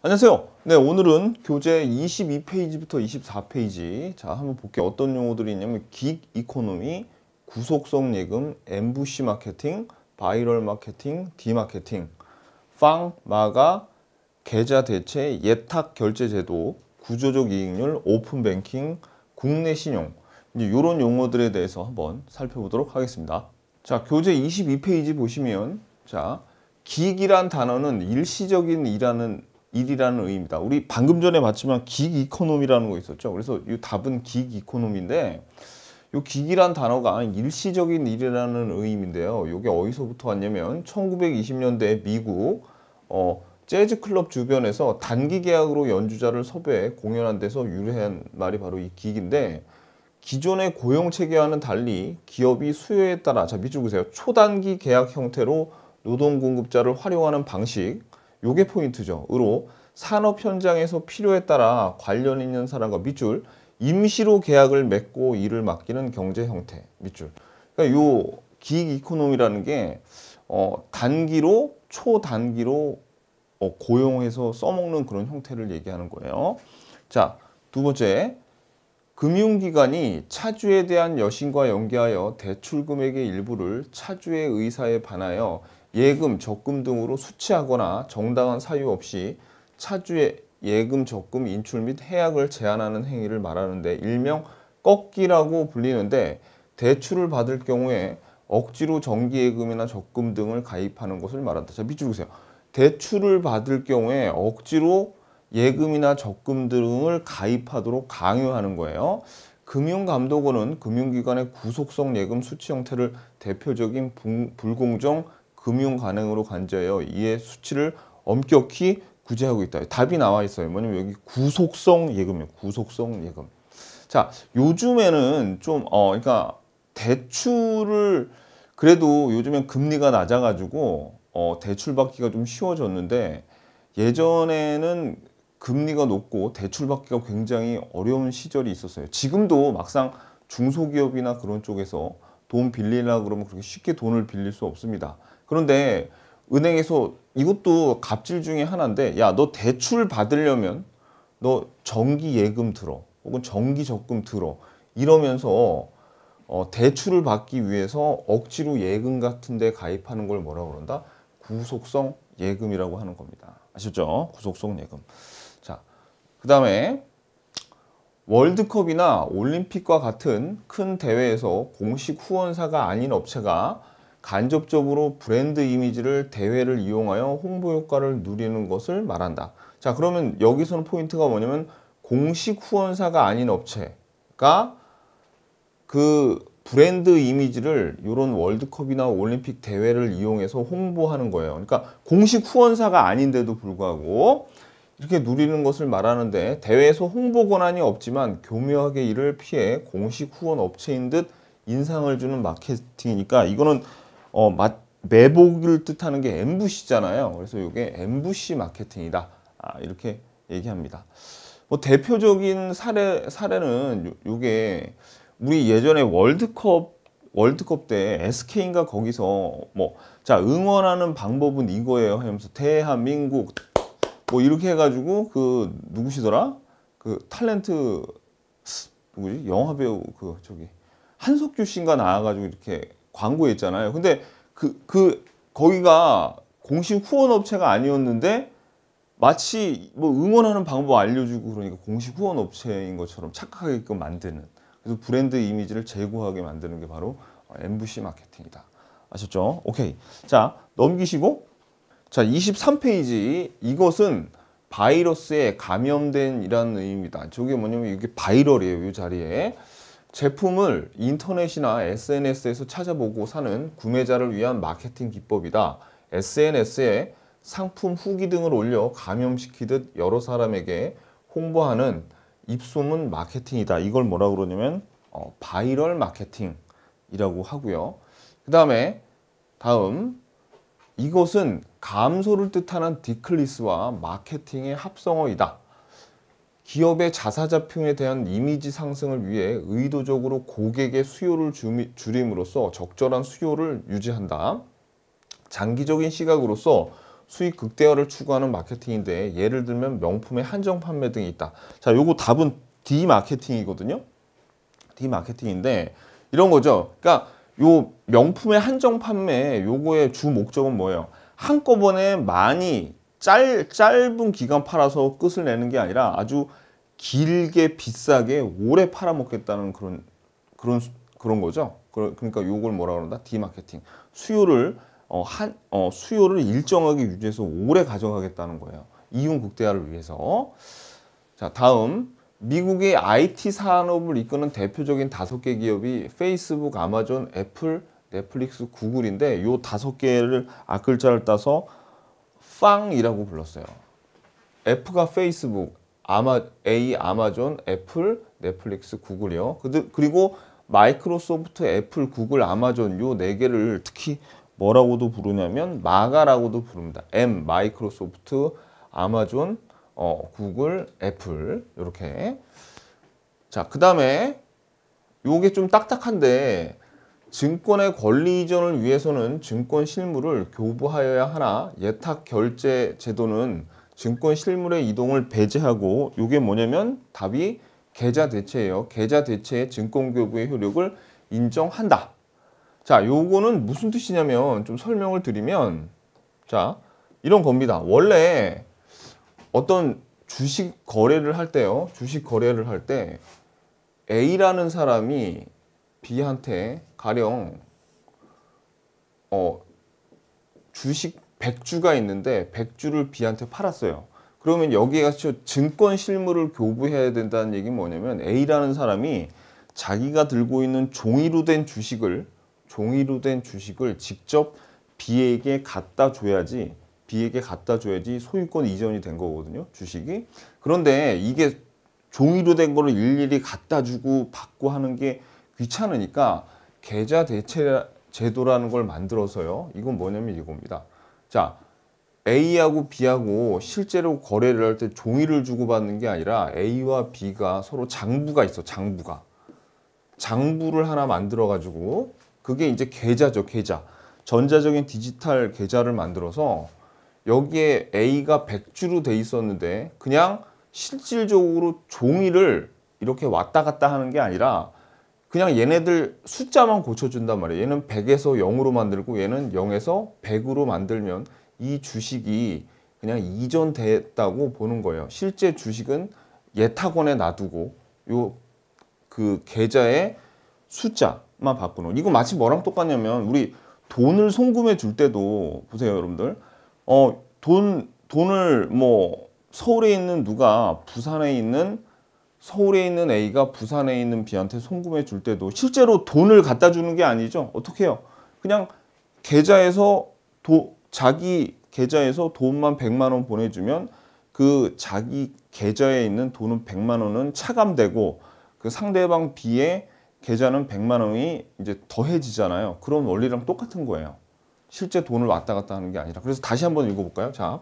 안녕하세요. 네, 오늘은 교재 22페이지부터 24페이지. 자, 한번 볼게요. 어떤 용어들이 있냐면 긱 이코노미, 구속성 예금, MVC 마케팅, 바이럴 마케팅, 디마케팅, 팡, 마가, 계좌 대체, 예탁 결제 제도, 구조적 이익률, 오픈 뱅킹, 국내 신용. 이제 요런 용어들에 대해서 한번 살펴보도록 하겠습니다. 자, 교재 22페이지 보시면 자, 기기란 단어는 일시적인 이라는 일이라는 의미입니다. 우리 방금 전에 봤지만 기 이코노미라는 거 있었죠. 그래서 이 답은 기 이코노미인데 이 기기란 단어가 일시적인 일이라는 의미인데요. 이게 어디서부터 왔냐면 1920년대 미국 어, 재즈 클럽 주변에서 단기 계약으로 연주자를 섭외해 공연한 데서 유래한 말이 바로 이 기기인데 기존의 고용 체계와는 달리 기업이 수요에 따라 자 밑줄 그세요 초단기 계약 형태로 노동 공급자를 활용하는 방식 요게 포인트죠. 으로 산업 현장에서 필요에 따라 관련 있는 사람과 밑줄 임시로 계약을 맺고 일을 맡기는 경제 형태 밑줄. 그러니까 요 기익 이코노미라는 게 어, 단기로 초단기로 어, 고용해서 써먹는 그런 형태를 얘기하는 거예요. 자, 두 번째 금융기관이 차주에 대한 여신과 연계하여 대출 금액의 일부를 차주의 의사에 반하여 예금, 적금 등으로 수취하거나 정당한 사유 없이 차주의 예금, 적금, 인출 및 해약을 제한하는 행위를 말하는데 일명 꺾기라고 불리는데 대출을 받을 경우에 억지로 정기예금이나 적금 등을 가입하는 것을 말한다. 자, 밑줄 보세요. 대출을 받을 경우에 억지로 예금이나 적금 등을 가입하도록 강요하는 거예요. 금융감독원은 금융기관의 구속성 예금 수치 형태를 대표적인 불공정 금융 가능으로 간주하여 이에 수치를 엄격히 구제하고 있다. 답이 나와 있어요. 뭐냐면 여기 구속성 예금이에요. 구속성 예금. 자, 요즘에는 좀, 어, 그러니까 대출을 그래도 요즘엔 금리가 낮아가지고 어, 대출 받기가 좀 쉬워졌는데 예전에는 금리가 높고 대출 받기가 굉장히 어려운 시절이 있었어요. 지금도 막상 중소기업이나 그런 쪽에서 돈 빌리려고 그러면 그렇게 쉽게 돈을 빌릴 수 없습니다. 그런데 은행에서 이것도 갑질 중에 하나인데 야 너 대출 받으려면 너 정기 예금 들어 혹은 정기 적금 들어 이러면서 어, 대출을 받기 위해서 억지로 예금 같은 데 가입하는 걸 뭐라 그런다? 구속성 예금이라고 하는 겁니다. 아셨죠? 구속성 예금. 자, 그 다음에 월드컵이나 올림픽과 같은 큰 대회에서 공식 후원사가 아닌 업체가 간접적으로 브랜드 이미지를 대회를 이용하여 홍보 효과를 누리는 것을 말한다. 자 그러면 여기서는 포인트가 뭐냐면 공식 후원사가 아닌 업체가 그 브랜드 이미지를 이런 월드컵이나 올림픽 대회를 이용해서 홍보하는 거예요. 그러니까 공식 후원사가 아닌데도 불구하고 이렇게 누리는 것을 말하는데 대회에서 홍보 권한이 없지만 교묘하게 이를 피해 공식 후원 업체인 듯 인상을 주는 마케팅이니까 이거는 어, 맛, 매복을 뜻하는 게 m b c 잖아요 그래서 이게 MBC 마케팅이다. 아, 이렇게 얘기합니다. 뭐 대표적인 사례, 사례는 이게 우리 예전에 월드컵 월드컵 때 SK인가 거기서 뭐 자 응원하는 방법은 이거예요 하면서 대한민국 뭐 이렇게 해가지고 그 누구시더라 그 탤런트 누구지 영화 배우 그 저기 한석규 씨인가 나와가지고 이렇게 광고에 있잖아요. 근데 그, 그, 거기가 공식 후원업체가 아니었는데 마치 뭐 응원하는 방법 알려주고 그러니까 공식 후원업체인 것처럼 착각하게끔 만드는 그래서 브랜드 이미지를 제고하게 만드는 게 바로 MVC 마케팅이다. 아셨죠? 오케이. 자, 넘기시고 자, 23페이지 이것은 바이러스에 감염된 이라는 의미입니다. 저게 뭐냐면 이게 바이럴이에요. 이 자리에. 제품을 인터넷이나 SNS에서 찾아보고 사는 구매자를 위한 마케팅 기법이다. SNS에 상품 후기 등을 올려 감염시키듯 여러 사람에게 홍보하는 입소문 마케팅이다. 이걸 뭐라 그러냐면 어, 바이럴 마케팅이라고 하고요. 그 다음에 다음 이것은 감소를 뜻하는 디클리스와 마케팅의 합성어이다. 기업의 자사자품에 대한 이미지 상승을 위해 의도적으로 고객의 수요를 줄임으로써 적절한 수요를 유지한다. 장기적인 시각으로서 수익 극대화를 추구하는 마케팅인데 예를 들면 명품의 한정 판매 등이 있다. 자, 요거 답은 D 마케팅이거든요. D 마케팅인데 이런 거죠. 그러니까 요 명품의 한정 판매 요거의 주 목적은 뭐예요? 한꺼번에 많이 짧, 짧은 기간 팔아서 끝을 내는 게 아니라 아주 길게 비싸게 오래 팔아먹겠다는 그런 그런 그런 거죠. 그러니까 요걸 뭐라 그런다? 디마케팅. 수요를 어, 한 어, 수요를 일정하게 유지해서 오래 가져가겠다는 거예요. 이윤 극대화를 위해서. 자, 다음 미국의 IT 산업을 이끄는 대표적인 다섯 개 기업이 페이스북, 아마존, 애플, 넷플릭스, 구글인데 요 다섯 개를 앞글자를 따서 팡이라고 불렀어요. F가 페이스북, 아마, A 아마존, 애플, 넷플릭스, 구글이요. 그리고 마이크로소프트, 애플, 구글, 아마존 요 네 개를 특히 뭐라고도 부르냐면 마가라고도 부릅니다. M 마이크로소프트, 아마존, 어, 구글, 애플 이렇게 자그 다음에 요게 좀 딱딱한데 증권의 권리 이전을 위해서는 증권 실물을 교부하여야 하나 예탁 결제 제도는 증권 실물의 이동을 배제하고 이게 뭐냐면 답이 계좌 대체예요. 계좌 대체의 증권 교부의 효력을 인정한다. 자, 요거는 무슨 뜻이냐면 좀 설명을 드리면 자, 이런 겁니다. 원래 어떤 주식 거래를 할 때요. 주식 거래를 할 때 A라는 사람이 B한테 가령 어 주식 100주가 있는데 100주를 B한테 팔았어요. 그러면 여기에 가서 증권 실물을 교부해야 된다는 얘기는 뭐냐면 A라는 사람이 자기가 들고 있는 종이로 된 주식을 종이로 된 주식을 직접 B에게 갖다 줘야지 B에게 갖다 줘야지 소유권 이전이 된 거거든요. 주식이. 그런데 이게 종이로 된 거를 일일이 갖다 주고 받고 하는 게 귀찮으니까 계좌 대체 제도라는 걸 만들어서요. 이건 뭐냐면 이겁니다. 자, A하고 B하고 실제로 거래를 할 때 종이를 주고받는 게 아니라 A와 B가 서로 장부가 있어, 장부가. 장부를 하나 만들어가지고 그게 이제 계좌죠, 계좌. 전자적인 디지털 계좌를 만들어서 여기에 A가 100주로 돼 있었는데 그냥 실질적으로 종이를 이렇게 왔다 갔다 하는 게 아니라 그냥 얘네들 숫자만 고쳐준단 말이에요. 얘는 100에서 0으로 만들고 얘는 0에서 100으로 만들면 이 주식이 그냥 이전됐다고 보는 거예요. 실제 주식은 예탁원에 놔두고 요그 계좌의 숫자만 바꾸는 이거 마치 뭐랑 똑같냐면 우리 돈을 송금해 줄 때도 보세요 여러분들 어돈 돈을 뭐 서울에 있는 누가 부산에 있는 서울에 있는 A가 부산에 있는 B한테 송금해 줄 때도 실제로 돈을 갖다 주는 게 아니죠. 어떻게 해요? 그냥 계좌에서 도, 자기 계좌에서 돈만 100만 원 보내주면 그 자기 계좌에 있는 돈은 100만 원은 차감되고 그 상대방 B의 계좌는 100만 원이 이제 더해지잖아요. 그런 원리랑 똑같은 거예요. 실제 돈을 왔다 갔다 하는 게 아니라. 그래서 다시 한번 읽어볼까요? 자,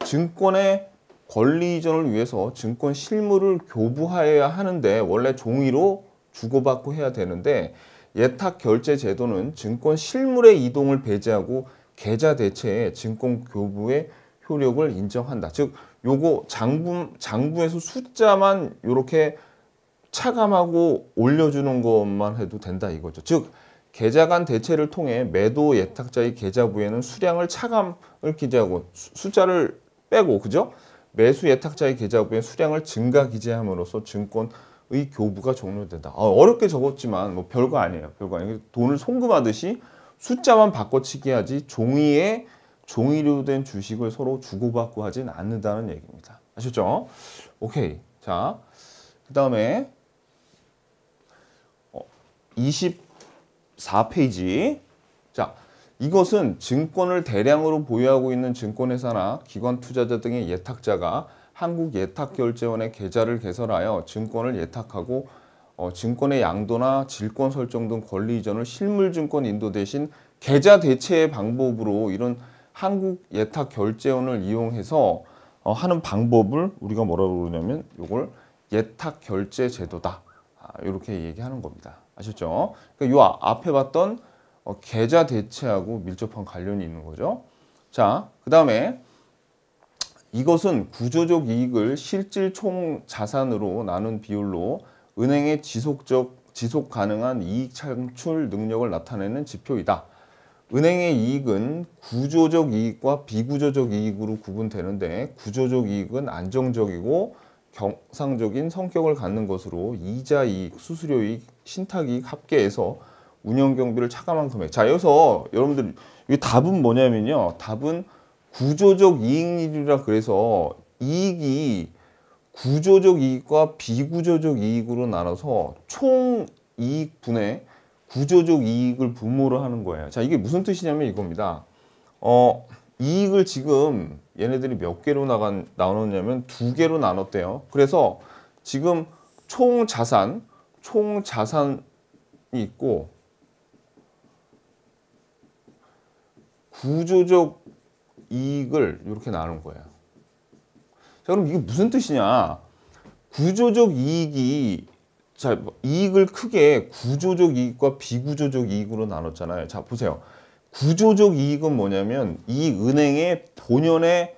증권의 권리 이전을 위해서 증권 실물을 교부하여야 하는데 원래 종이로 주고받고 해야 되는데 예탁 결제 제도는 증권 실물의 이동을 배제하고 계좌 대체에 증권 교부의 효력을 인정한다. 즉 요거 장부 장부에서 숫자만 요렇게 차감하고 올려주는 것만 해도 된다 이거죠. 즉 계좌 간 대체를 통해 매도 예탁자의 계좌부에는 수량을 차감을 기재하고 수, 숫자를 빼고 그죠? 매수 예탁자의 계좌부의 수량을 증가 기재함으로써 증권의 교부가 종료된다. 아, 어렵게 적었지만 뭐 별거 아니에요. 별거 아니에요. 돈을 송금하듯이 숫자만 바꿔치기 하지 종이에 종이로 된 주식을 서로 주고받고 하진 않는다는 얘기입니다. 아셨죠? 오케이. 자, 그 다음에 어, 24페이지. 자, 이것은 증권을 대량으로 보유하고 있는 증권회사나 기관 투자자 등의 예탁자가 한국예탁결제원의 계좌를 개설하여 증권을 예탁하고 어, 증권의 양도나 질권 설정 등 권리 이전을 실물증권 인도 대신 계좌 대체의 방법으로 이런 한국예탁결제원을 이용해서 어, 하는 방법을 우리가 뭐라고 그러냐면 이걸 예탁결제 제도다 아, 이렇게 얘기하는 겁니다. 아셨죠? 그러니까 요 앞에 봤던 어, 계좌 대체하고 밀접한 관련이 있는 거죠. 자, 그 다음에 이것은 구조적 이익을 실질 총 자산으로 나눈 비율로 은행의 지속적 지속 가능한 이익 창출 능력을 나타내는 지표이다. 은행의 이익은 구조적 이익과 비구조적 이익으로 구분되는데 구조적 이익은 안정적이고 경상적인 성격을 갖는 것으로 이자 이익, 수수료 이익, 신탁 이익 합계에서 운영 경비를 차감한 금액. 자, 여기서 여러분들 이 답은 뭐냐면요. 답은 구조적 이익률이라 그래서 이익이 구조적 이익과 비구조적 이익으로 나눠서 총 이익분의 구조적 이익을 분모를 하는 거예요. 자, 이게 무슨 뜻이냐면 이겁니다. 어, 이익을 지금 얘네들이 몇 개로 나간, 나눴냐면 두 개로 나눴대요. 그래서 지금 총 자산, 총 자산이 있고 구조적 이익을 이렇게 나눈 거예요. 자 그럼 이게 무슨 뜻이냐? 구조적 이익이 자 이익을 크게 구조적 이익과 비구조적 이익으로 나눴잖아요. 자 보세요. 구조적 이익은 뭐냐면 이 은행의 본연의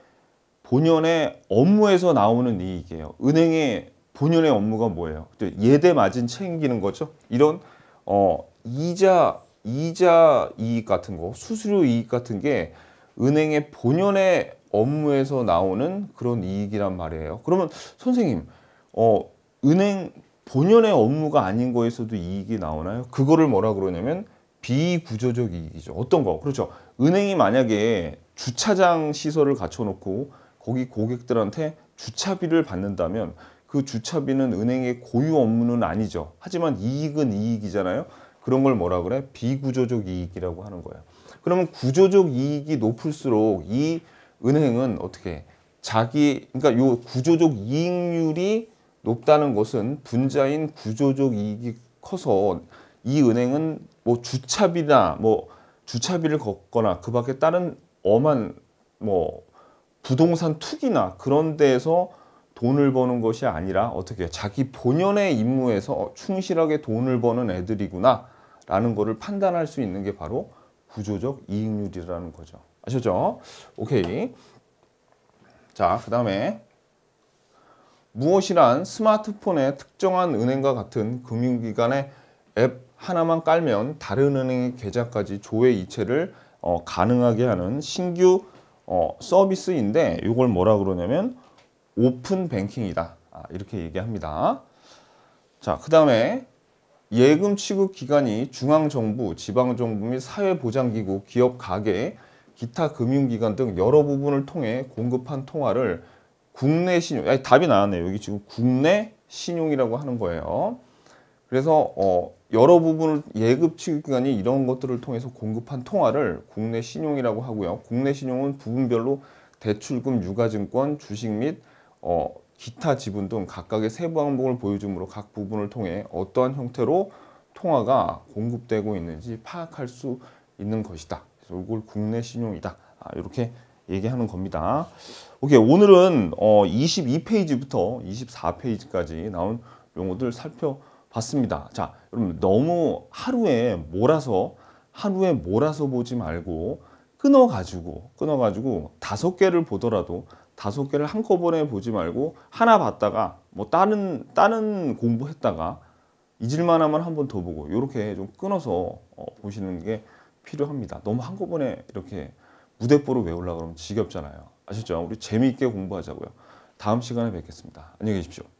본연의 업무에서 나오는 이익이에요. 은행의 본연의 업무가 뭐예요? 예대 마진 챙기는 거죠. 이런 어 이자 이자 이익 같은 거, 수수료 이익 같은 게 은행의 본연의 업무에서 나오는 그런 이익이란 말이에요. 그러면 선생님, 어, 은행 본연의 업무가 아닌 거에서도 이익이 나오나요? 그거를 뭐라 그러냐면 비구조적 이익이죠. 어떤 거? 그렇죠. 은행이 만약에 주차장 시설을 갖춰놓고 거기 고객들한테 주차비를 받는다면 그 주차비는 은행의 고유 업무는 아니죠. 하지만 이익은 이익이잖아요. 그런 걸 뭐라 그래? 비구조적 이익이라고 하는 거예요. 그러면 구조적 이익이 높을수록 이 은행은 어떻게 자기 그러니까 요 구조적 이익률이 높다는 것은 분자인 구조적 이익이 커서 이 은행은 뭐 주차비나 뭐 주차비를 걷거나 그 밖에 다른 엄한 뭐 부동산 투기나 그런 데에서 돈을 버는 것이 아니라 어떻게 자기 본연의 임무에서 어, 충실하게 돈을 버는 애들이구나 라는 것을 판단할 수 있는 게 바로 구조적 이익률이라는 거죠. 아셨죠? 오케이. 자, 그 다음에 무엇이란 스마트폰의 특정한 은행과 같은 금융기관의 앱 하나만 깔면 다른 은행의 계좌까지 조회 이체를 어, 가능하게 하는 신규 어, 서비스인데 이걸 뭐라 그러냐면 오픈 뱅킹이다 아, 이렇게 얘기합니다 자그 다음에 예금 취급 기간이 중앙정부, 지방정부 및 사회보장기구, 기업, 가계 기타 금융기관 등 여러 부분을 통해 공급한 통화를 국내 신용, 아니, 답이 나왔네요. 여기 지금 국내 신용이라고 하는 거예요. 그래서 어, 여러 부분을 예급 취급기관이 이런 것들을 통해서 공급한 통화를 국내 신용이라고 하고요. 국내 신용은 부분별로 대출금, 유가증권, 주식 및 어, 기타 지분 등 각각의 세부 항목을 보여줌으로 각 부분을 통해 어떠한 형태로 통화가 공급되고 있는지 파악할 수 있는 것이다. 그래서 이걸 국내 신용이다. 아, 이렇게 얘기하는 겁니다. 오케이 오늘은 어, 22페이지부터 24페이지까지 나온 용어들 살펴봤습니다. 자, 여러분 너무 하루에 몰아서 하루에 몰아서 보지 말고 끊어가지고 끊어가지고 다섯 개를 보더라도 다섯 개를 한꺼번에 보지 말고 하나 봤다가 뭐 다른 다른 공부했다가 잊을만하면 한 번 더 보고 이렇게 좀 끊어서 어, 보시는 게 필요합니다. 너무 한꺼번에 이렇게 무대뽀로 외우려 그러면 지겹잖아요. 아셨죠? 우리 재미있게 공부하자고요. 다음 시간에 뵙겠습니다. 안녕히 계십시오.